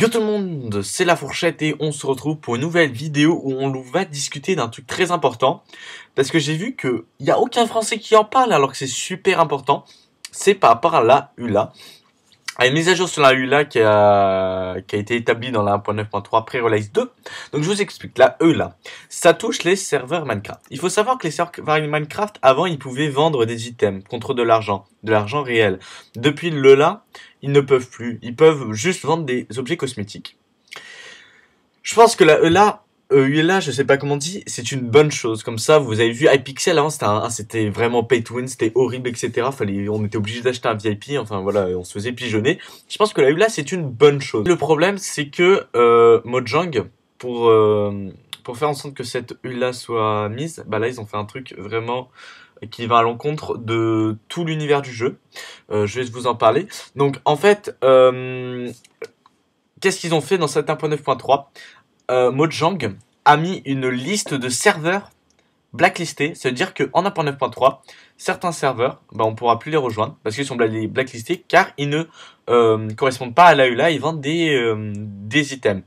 Yo tout le monde, c'est La Fourchette et on se retrouve pour une nouvelle vidéo où on va discuter d'un truc très important. Parce que j'ai vu qu'il n'y a aucun français qui en parle alors que c'est super important. C'est par rapport à la ULA a une mise à jour sur la EULA qui a, qui a été établie dans la 1.9.3 pré-release 2. Donc je vous explique, la EULA, ça touche les serveurs Minecraft. Il faut savoir que les serveurs Minecraft, avant, ils pouvaient vendre des items contre de l'argent, de l'argent réel. Depuis l'EULA, ils ne peuvent plus, ils peuvent juste vendre des objets cosmétiques. Je pense que la EULA E Ulla, je sais pas comment on dit, c'est une bonne chose. Comme ça, vous avez vu iPixel hein, c'était vraiment pay to win, c'était horrible, etc. Fallait, on était obligé d'acheter un VIP, enfin voilà, on se faisait pigeonner. Je pense que la e Ulla, c'est une bonne chose. Le problème, c'est que euh, Mojang, pour euh, pour faire en sorte que cette EULA soit mise, bah là, ils ont fait un truc vraiment qui va à l'encontre de tout l'univers du jeu. Euh, je vais vous en parler. Donc en fait, euh, qu'est-ce qu'ils ont fait dans 1.9.3 euh, Mojang a mis une liste de serveurs blacklistés. C'est-à-dire qu'en 1.9.3, certains serveurs, bah, on ne pourra plus les rejoindre parce qu'ils sont blacklistés car ils ne euh, correspondent pas à la l'AULA, ils vendent des, euh, des items.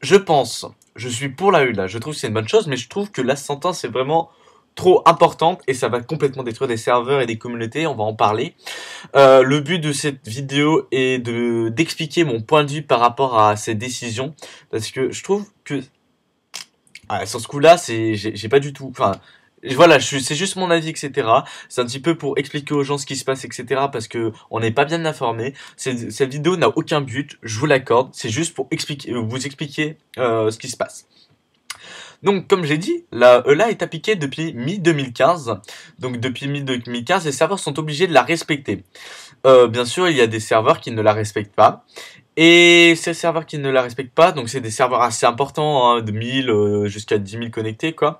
Je pense, je suis pour la l'AULA, je trouve que c'est une bonne chose, mais je trouve que la sentence est vraiment trop importante et ça va complètement détruire des serveurs et des communautés, on va en parler. Euh, le but de cette vidéo est de d'expliquer mon point de vue par rapport à ces décisions parce que je trouve que ah, sur ce coup-là, c'est j'ai pas du tout enfin voilà, c'est juste mon avis, etc. C'est un petit peu pour expliquer aux gens ce qui se passe, etc. Parce que on n'est pas bien informé. Cette vidéo n'a aucun but, je vous l'accorde. C'est juste pour expliquer, vous expliquer euh, ce qui se passe. Donc, comme j'ai dit, la ELA est appliquée depuis mi-2015. Donc, depuis mi-2015, les serveurs sont obligés de la respecter. Euh, bien sûr, il y a des serveurs qui ne la respectent pas. Et ces serveurs qui ne la respectent pas, donc c'est des serveurs assez importants, hein, de 1000 euh, jusqu'à 10 000 connectés, quoi.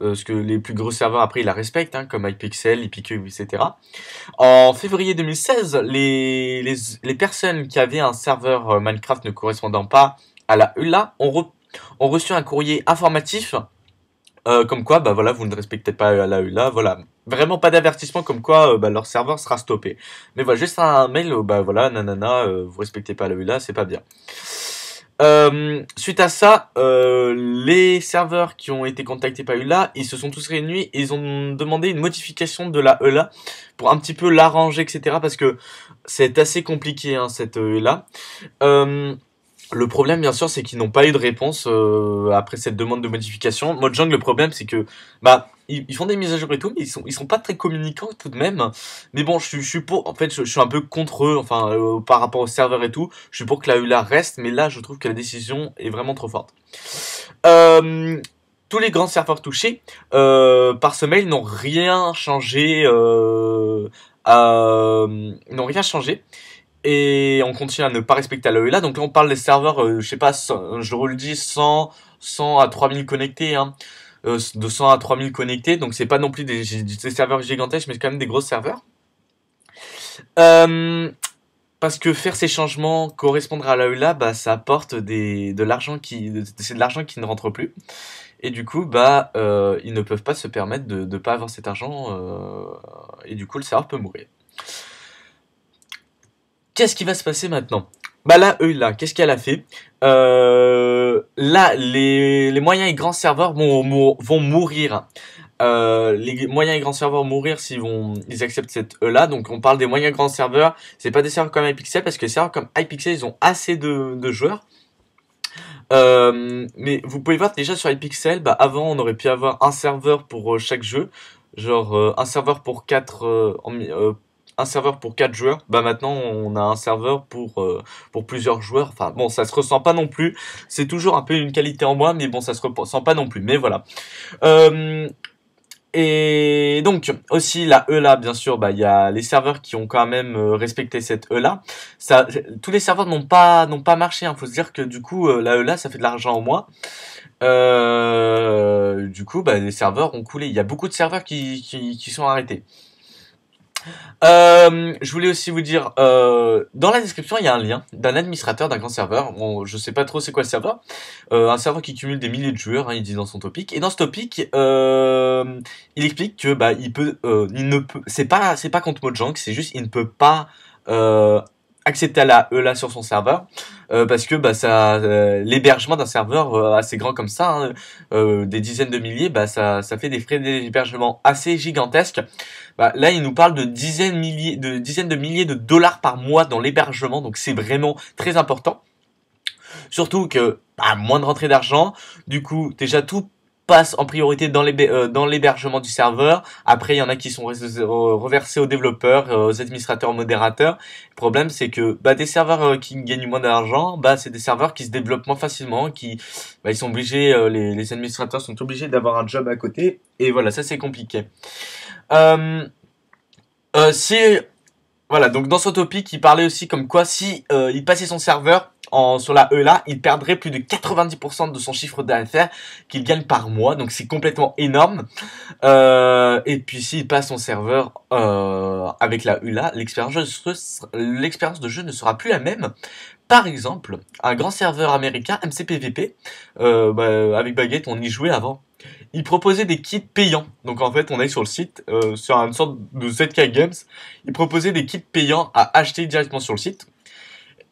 parce euh, que les plus gros serveurs après ils la respectent, hein, comme iPixel, IPQ, etc. En février 2016, les, les, personnes qui avaient un serveur Minecraft ne correspondant pas à la ELA ont, ont reçu un courrier informatif euh, comme quoi, bah voilà, vous ne respectez pas la ULA, voilà. Vraiment pas d'avertissement comme quoi euh, bah, leur serveur sera stoppé. Mais voilà, juste un mail, euh, bah voilà, nanana, vous respectez pas la ULA, c'est pas bien. suite à ça, les serveurs qui ont été contactés par ULA, ils se sont tous réunis ils ont demandé une modification de la ELA pour un petit peu l'arranger, etc. Parce que c'est assez compliqué, hein, cette ELA. Le problème, bien sûr, c'est qu'ils n'ont pas eu de réponse euh, après cette demande de modification. Mojang, le problème, c'est que bah ils, font des mises à jour et tout, mais ils sont ils sont pas très communicants tout de même. Mais bon, je, je suis pour. En fait, je, suis un peu contre eux, enfin euh, par rapport au serveur et tout. Je suis pour que la ULA reste, mais là, je trouve que la décision est vraiment trop forte. Euh, tous les grands serveurs touchés par ce mail n'ont rien changé. n'ont rien changé et on continue à ne pas respecter la là Donc là, on parle des serveurs, euh, je sais pas, je vous le dis, 100, 100 à 3000 connectés, hein. euh, de 100 à 3000 connectés. Donc c'est pas non plus des, serveurs gigantesques, mais quand même des gros serveurs. Euh, parce que faire ces changements correspondre à l'AELA, bah, ça apporte de l'argent qui, de l'argent qui ne rentre plus. Et du coup, bah, ils ne peuvent pas se permettre de ne pas avoir cet argent. et du coup, le serveur peut mourir. Qu'est-ce qui va se passer maintenant Bah là, eux, là, qu'est-ce qu'elle a fait euh, Là, les, moyens et grands serveurs vont, vont mourir. Euh, les moyens et grands serveurs mourir s'ils vont ils acceptent cette E là donc on parle des moyens et grands serveurs c'est pas des serveurs comme Hypixel parce que les serveurs comme Hypixel ils ont assez de, joueurs euh, mais vous pouvez voir déjà sur Hypixel bah avant on aurait pu avoir un serveur pour chaque jeu genre un serveur pour 4 euh, un serveur pour 4 joueurs, bah maintenant on a un serveur pour, euh, pour plusieurs joueurs. Enfin bon, ça se ressent pas non plus. C'est toujours un peu une qualité en moi mais bon, ça se ressent pas non plus. Mais voilà. Euh, et donc aussi la ELA, bien sûr, bah il y a les serveurs qui ont quand même euh, respecté cette e tous les serveurs n'ont pas pas marché. Il hein. Faut se dire que du coup la ELA, ça fait de l'argent en moi du coup, bah, les serveurs ont coulé. Il y a beaucoup de serveurs qui sont arrêtés. Euh, je voulais aussi vous dire, euh, dans la description, il y a un lien d'un administrateur d'un grand serveur. Bon, je sais pas trop c'est quoi le serveur. Euh, un serveur qui cumule des milliers de joueurs, hein, il dit dans son topic. Et dans ce topic, il explique que bah il peut, il ne peut, c'est pas, c'est pas contre Mojang, c'est juste il ne peut pas accepter la e, là sur son serveur euh, parce que bah, euh, l'hébergement d'un serveur euh, assez grand comme ça hein, des dizaines de milliers bah, ça, fait des frais d'hébergement assez gigantesques bah, là il nous parle de dizaines milliers de dizaines de milliers de dollars par mois dans l'hébergement donc c'est vraiment très important surtout que bah, moins de rentrée d'argent du coup déjà tout passe en priorité euh, dans l'hébergement du serveur. Après, il y en a qui sont euh, reversés aux développeurs, euh, aux administrateurs, aux modérateurs. Le problème, c'est que bah, des serveurs qui gagnent moins d'argent, bah, c'est des serveurs qui se développent moins facilement, qui bah, ils sont obligés, les, administrateurs sont obligés d'avoir un job à côté. Et voilà, ça c'est compliqué. si voilà, donc dans son topic, il parlait aussi comme quoi si il passait son serveur, sur la ELA, il perdrait plus de 90% de son chiffre d'affaires qu'il gagne par mois. Donc c'est complètement énorme. Euh, et puis s'il passe son serveur euh, avec la e ULA, l'expérience de jeu ne sera plus la même. Par exemple, un grand serveur américain, MCPVP, euh, bah, avec Baguette, on y jouait avant. Il proposait des kits payants. Donc en fait, on est sur le site, sur une sorte de ZK Games. Il proposait des kits payants à acheter directement sur le site.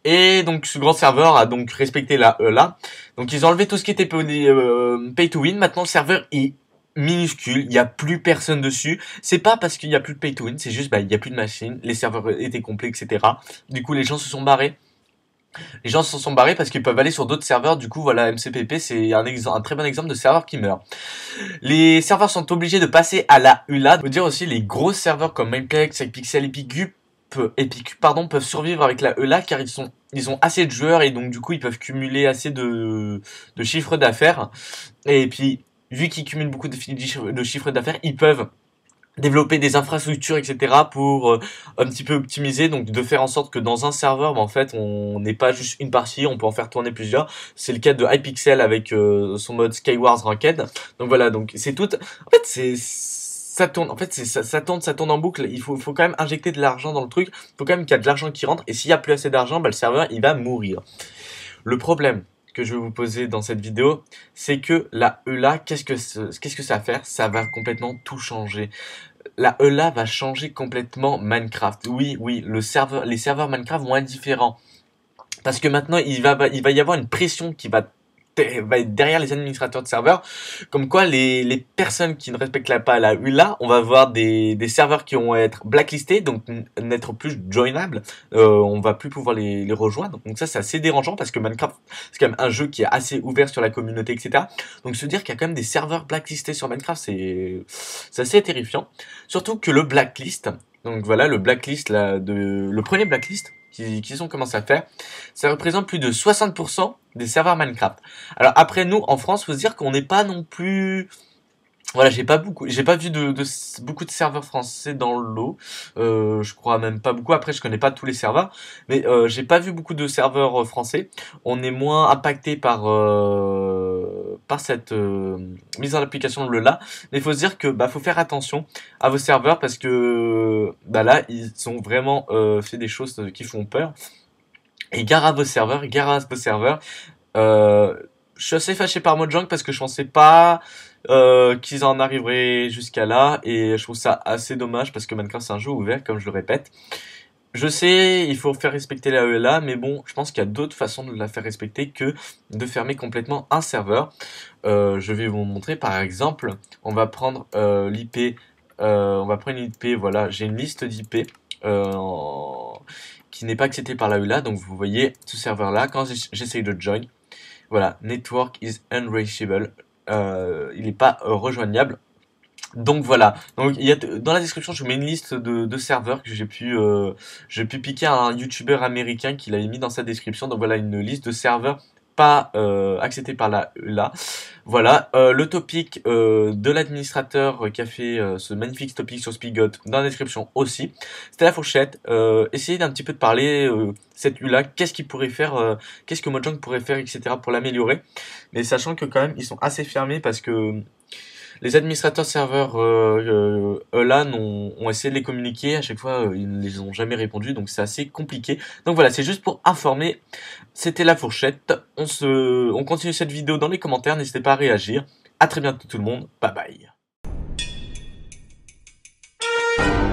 Et donc ce grand serveur a donc respecté la Ela. Donc ils ont enlevé tout ce qui était pay, euh, to win. Maintenant le serveur est minuscule, il n'y a plus personne dessus. C'est pas parce qu'il n'y a plus de pay to win, c'est juste bah, il n'y a plus de machine, les serveurs étaient complets, etc. Du coup les gens se sont barrés. Les gens se sont barrés parce qu'ils peuvent aller sur d'autres serveurs. Du coup, voilà, MCPP, c'est un, un très bon exemple de serveur qui meurt. Les serveurs sont obligés de passer à la ULA. Je peut dire aussi les gros serveurs comme Mineplex, Pixel, Epic, pardon, peuvent survivre avec la ELA car ils sont ils ont assez de joueurs et donc du coup ils peuvent cumuler assez de, chiffres d'affaires. Et puis vu qu'ils cumulent beaucoup de, de chiffres d'affaires, ils peuvent développer des infrastructures, etc. pour euh, un petit peu optimiser, donc de faire en sorte que dans un serveur, bah, en fait, on n'est pas juste une partie, on peut en faire tourner plusieurs. C'est le cas de Hypixel avec euh, son mode Skywars Ranked. Donc voilà, donc c'est tout. En fait, c'est ça tourne. En fait, ça, tourne, ça tourne en boucle. Il faut, faut quand même injecter de l'argent dans le truc. Il faut quand même qu'il y ait de l'argent qui rentre. Et s'il n'y a plus assez d'argent, bah, le serveur, il va mourir. Le problème que je vais vous poser dans cette vidéo, c'est que la ELA, qu'est-ce que, qu'est-ce que ça va faire Ça va complètement tout changer la ELA va changer complètement Minecraft. Oui, oui, les serveurs Minecraft vont être différents. Parce que maintenant, il va, il va y avoir une pression qui va derrière les administrateurs de serveurs. Comme quoi, les, les personnes qui ne respectent pas la ULA, on va voir des, des serveurs qui vont être blacklistés, donc n'être plus joinables. Euh, on va plus pouvoir les, les rejoindre. Donc ça, c'est assez dérangeant parce que Minecraft, c'est quand même un jeu qui est assez ouvert sur la communauté, etc. Donc se dire qu'il y a quand même des serveurs blacklistés sur Minecraft, c'est assez terrifiant. Surtout que le blacklist, donc voilà, le blacklist, là, de, le premier blacklist qu'ils ont commencé à faire, ça représente plus de 60% des serveurs Minecraft. Alors après nous en France, faut se dire qu'on n'est pas non plus voilà, j'ai pas beaucoup, j'ai pas vu de, beaucoup de serveurs français dans l'eau. Euh, je crois même pas beaucoup. Après, je connais pas tous les serveurs, mais euh, j'ai pas vu beaucoup de serveurs euh, français. On est moins impacté par par cette mise en application de là. Mais faut se dire que bah faut faire attention à vos serveurs parce que bah là ils ont vraiment fait des choses qui font peur. Et gare à vos serveurs, gare à vos serveurs. Euh, je suis assez fâché par Mojang parce que je pensais pas euh, qu'ils en arriveraient jusqu'à là et je trouve ça assez dommage parce que Minecraft c'est un jeu ouvert comme je le répète. Je sais, il faut faire respecter la ELA, mais bon, je pense qu'il y a d'autres façons de la faire respecter que de fermer complètement un serveur. Euh, je vais vous montrer par exemple, on va prendre l'IP, on va prendre une IP, voilà, j'ai une liste d'IP en n'est pas accepté par la ULA. Donc vous voyez ce serveur là, quand j'essaye de join, voilà, network is unreachable, euh, il n'est pas euh, rejoignable. Donc voilà. Donc il y a dans la description, je vous mets une liste de, serveurs que j'ai pu euh, j'ai pu piquer à un youtubeur américain qui l'avait mis dans sa description. Donc voilà une liste de serveurs euh, accepté par la e là. Voilà, euh, le topic euh, de l'administrateur qui a fait ce magnifique topic sur Spigot dans la description aussi. C'était la fourchette. essayer d'un petit peu de parler cette ULA, e qu'est-ce qu'il pourrait faire, qu'est-ce que Mojang pourrait faire, etc. pour l'améliorer. Mais sachant que quand même ils sont assez fermés parce que les administrateurs serveurs euh, ELAN euh, euh, ont, essayé de les communiquer. À chaque fois, euh, ils ne les ont jamais répondu, donc c'est assez compliqué. Donc voilà, c'est juste pour informer. C'était la fourchette. On, se, on continue cette vidéo dans les commentaires. N'hésitez pas à réagir. À très bientôt tout le monde. Bye bye.